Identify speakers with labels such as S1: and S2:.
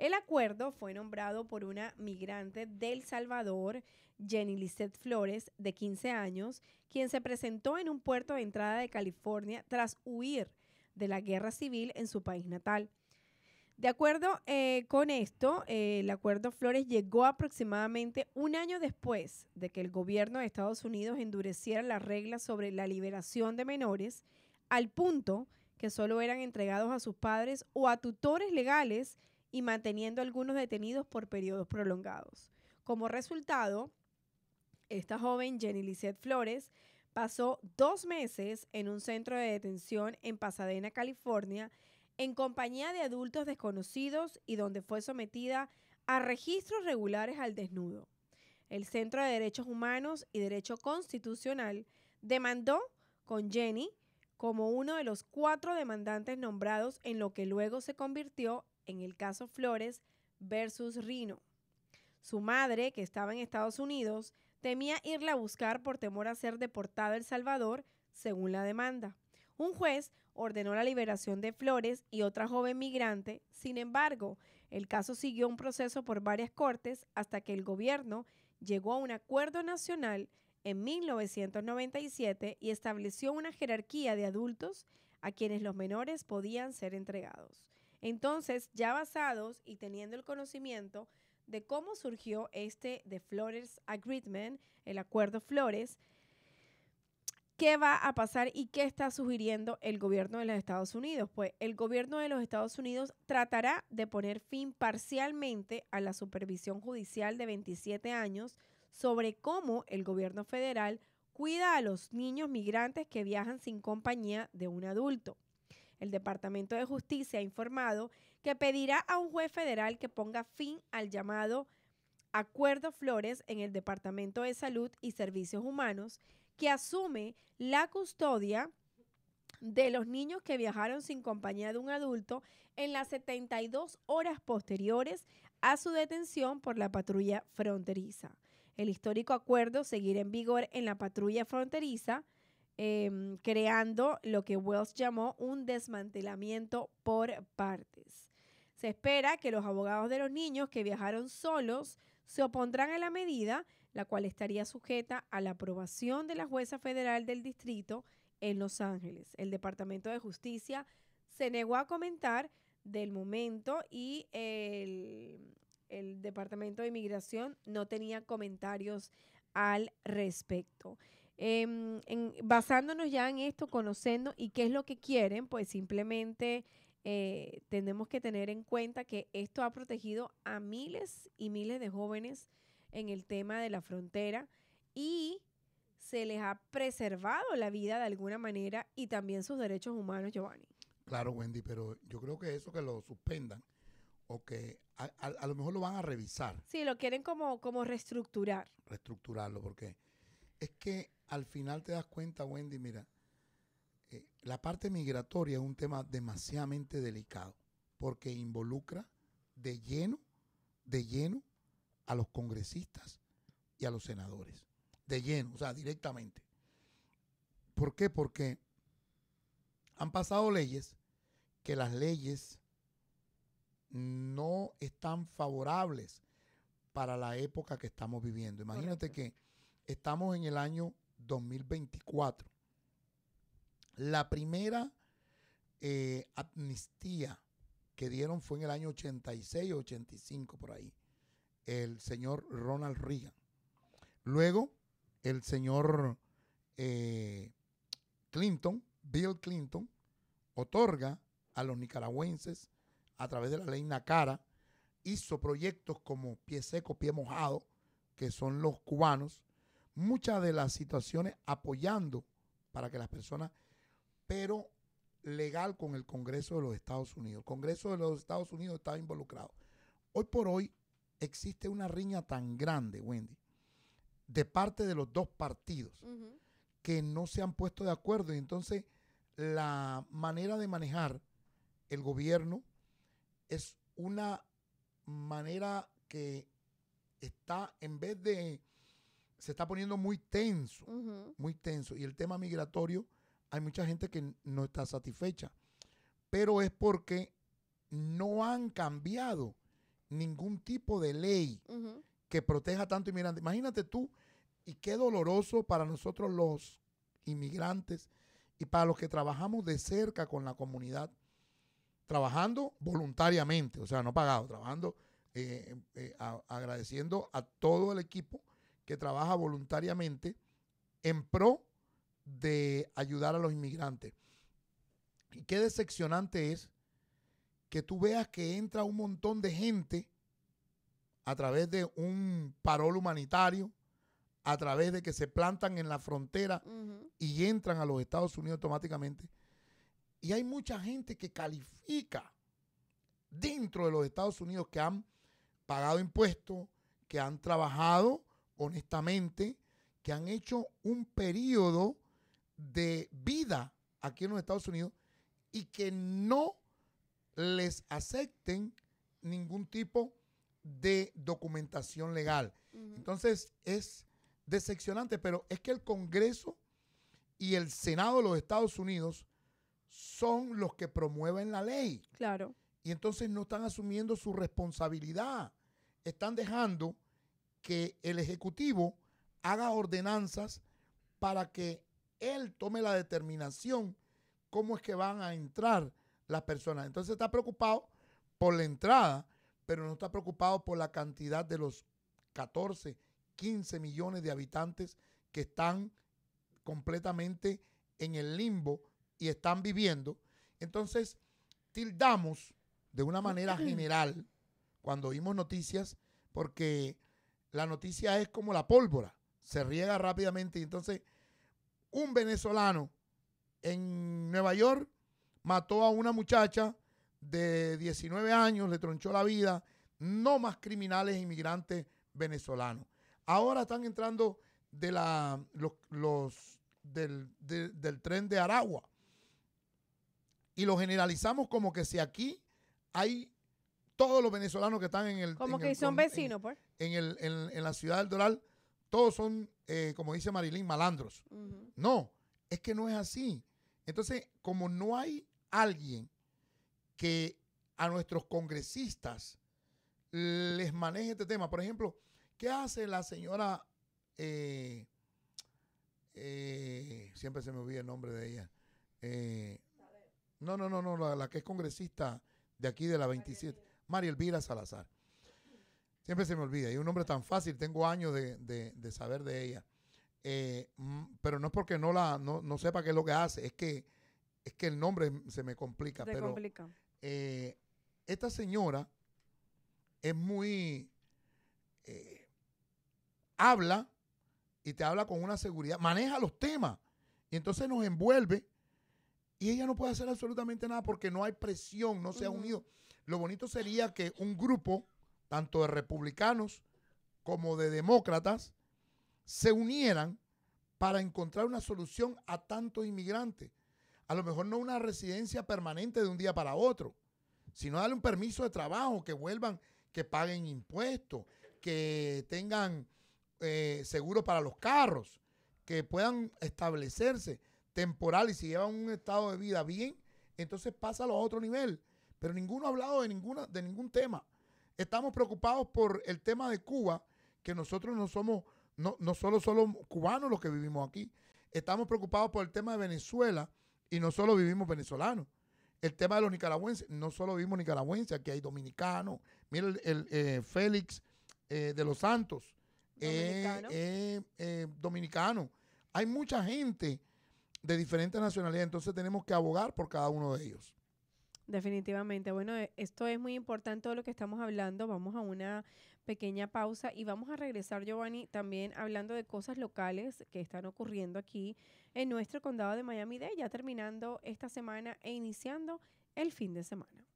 S1: El acuerdo fue nombrado por una migrante del Salvador, Jenny Lisette Flores, de 15 años, quien se presentó en un puerto de entrada de California tras huir de la guerra civil en su país natal. De acuerdo eh, con esto, eh, el acuerdo Flores llegó aproximadamente un año después de que el gobierno de Estados Unidos endureciera las reglas sobre la liberación de menores, al punto que solo eran entregados a sus padres o a tutores legales y manteniendo algunos detenidos por periodos prolongados. Como resultado, esta joven Jenny Lizette Flores pasó dos meses en un centro de detención en Pasadena, California, en compañía de adultos desconocidos y donde fue sometida a registros regulares al desnudo. El Centro de Derechos Humanos y Derecho Constitucional demandó con Jenny como uno de los cuatro demandantes nombrados en lo que luego se convirtió en el caso Flores versus Rino. Su madre, que estaba en Estados Unidos, temía irla a buscar por temor a ser deportada a El Salvador, según la demanda. Un juez ordenó la liberación de Flores y otra joven migrante, sin embargo, el caso siguió un proceso por varias cortes hasta que el gobierno llegó a un acuerdo nacional en 1997 y estableció una jerarquía de adultos a quienes los menores podían ser entregados. Entonces, ya basados y teniendo el conocimiento de cómo surgió este de Flores Agreement, el acuerdo Flores, ¿qué va a pasar y qué está sugiriendo el gobierno de los Estados Unidos? Pues el gobierno de los Estados Unidos tratará de poner fin parcialmente a la supervisión judicial de 27 años sobre cómo el gobierno federal cuida a los niños migrantes que viajan sin compañía de un adulto. El Departamento de Justicia ha informado que pedirá a un juez federal que ponga fin al llamado Acuerdo Flores en el Departamento de Salud y Servicios Humanos, que asume la custodia de los niños que viajaron sin compañía de un adulto en las 72 horas posteriores a su detención por la patrulla fronteriza. El histórico acuerdo seguirá en vigor en la patrulla fronteriza Em, creando lo que Wells llamó un desmantelamiento por partes. Se espera que los abogados de los niños que viajaron solos se opondrán a la medida, la cual estaría sujeta a la aprobación de la jueza federal del distrito en Los Ángeles. El Departamento de Justicia se negó a comentar del momento y el Departamento de Inmigración no tenía comentarios al respecto. Em, basándonos ya en esto, conociendo y qué es lo que quieren, pues simplemente eh, tenemos que tener en cuenta que esto ha protegido a miles y miles de jóvenes en el tema de la frontera y se les ha preservado la vida de alguna manera y también sus derechos humanos, Giovanni.
S2: Claro, Wendy, pero yo creo que eso que lo suspendan o que a, lo mejor lo van a revisar.
S1: Sí, lo quieren como, como reestructurar.
S2: Reestructurarlo, porque es que al final te das cuenta, Wendy, mira, eh, la parte migratoria es un tema demasiadamente delicado porque involucra de lleno, de lleno a los congresistas y a los senadores. De lleno, o sea, directamente. ¿Por qué? Porque han pasado leyes que las leyes no están favorables para la época que estamos viviendo. Imagínate que Estamos en el año 2024. La primera eh, amnistía que dieron fue en el año 86 o 85 por ahí. El señor Ronald Reagan. Luego, el señor eh, Clinton, Bill Clinton, otorga a los nicaragüenses a través de la ley Nacara, hizo proyectos como Pie Seco, Pie Mojado, que son los cubanos, muchas de las situaciones apoyando para que las personas, pero legal con el Congreso de los Estados Unidos. El Congreso de los Estados Unidos estaba involucrado. Hoy por hoy existe una riña tan grande, Wendy, de parte de los dos partidos que no se han puesto de acuerdo. Y entonces la manera de manejar el gobierno es una manera que está, en vez de se está poniendo muy tenso, muy tenso. Y el tema migratorio, hay mucha gente que no está satisfecha, pero es porque no han cambiado ningún tipo de ley que proteja tanto inmigrante. Imagínate tú, y qué doloroso para nosotros los inmigrantes y para los que trabajamos de cerca con la comunidad, trabajando voluntariamente, o sea, no pagado, trabajando, eh, eh, agradeciendo a todo el equipo que trabaja voluntariamente en pro de ayudar a los inmigrantes. Y qué decepcionante es que tú veas que entra un montón de gente a través de un parol humanitario, a través de que se plantan en la frontera y entran a los Estados Unidos automáticamente. Y hay mucha gente que califica dentro de los Estados Unidos que han pagado impuestos, que han trabajado honestamente, que han hecho un periodo de vida aquí en los Estados Unidos y que no les acepten ningún tipo de documentación legal. Entonces es decepcionante, pero es que el Congreso y el Senado de los Estados Unidos son los que promueven la ley. Claro. Y entonces no están asumiendo su responsabilidad. Están dejando que el Ejecutivo haga ordenanzas para que él tome la determinación cómo es que van a entrar las personas. Entonces está preocupado por la entrada, pero no está preocupado por la cantidad de los 14, 15 millones de habitantes que están completamente en el limbo y están viviendo. Entonces, tildamos de una manera general cuando oímos noticias, porque la noticia es como la pólvora, se riega rápidamente y entonces un venezolano en Nueva York mató a una muchacha de 19 años, le tronchó la vida, no más criminales e inmigrantes venezolanos. Ahora están entrando de la, los, del, del tren de Aragua y lo generalizamos como que si aquí hay todos los venezolanos que están en el... Como que son vecinos, por? Pues. En, en, la ciudad del Doral, todos son, eh, como dice Marilyn, malandros. No, es que no es así. Entonces, como no hay alguien que a nuestros congresistas les maneje este tema, por ejemplo, ¿qué hace la señora... Eh, eh, siempre se me olvida el nombre de ella. no, no, no, no, la, la, que es congresista de aquí de la 27. María Elvira Salazar. Siempre se me olvida, y un nombre tan fácil, tengo años de, de, saber de ella. Eh, mm, pero no es porque no la sepa qué es lo que hace, es que, es que el nombre se me complica. pero, eh, esta señora es muy... Eh, habla y te habla con una seguridad, maneja los temas y entonces nos envuelve y ella no puede hacer absolutamente nada porque no hay presión, no se ha unido. Lo bonito sería que un grupo, tanto de republicanos como de demócratas, se unieran para encontrar una solución a tantos inmigrantes. A lo mejor no una residencia permanente de un día para otro, sino darle un permiso de trabajo, que vuelvan, que paguen impuestos, que tengan eh, seguro para los carros, que puedan establecerse temporal y si llevan un estado de vida bien, entonces pasa a los otro nivel pero ninguno ha hablado de, ninguna, de ningún tema. Estamos preocupados por el tema de Cuba, que nosotros no somos, no, no solo, solo cubanos los que vivimos aquí, estamos preocupados por el tema de Venezuela y no solo vivimos venezolanos. El tema de los nicaragüenses, no solo vivimos nicaragüenses, aquí hay dominicanos, mira el, eh, Félix eh, de los Santos, eh, dominicano. dominicano. Hay mucha gente de diferentes nacionalidades, entonces tenemos que abogar por cada uno de ellos.
S1: Definitivamente. Bueno, eh, esto es muy importante todo lo que estamos hablando. Vamos a una pequeña pausa y vamos a regresar, Giovanni, también hablando de cosas locales que están ocurriendo aquí en nuestro condado de Miami-Dade, ya terminando esta semana e iniciando el fin de semana.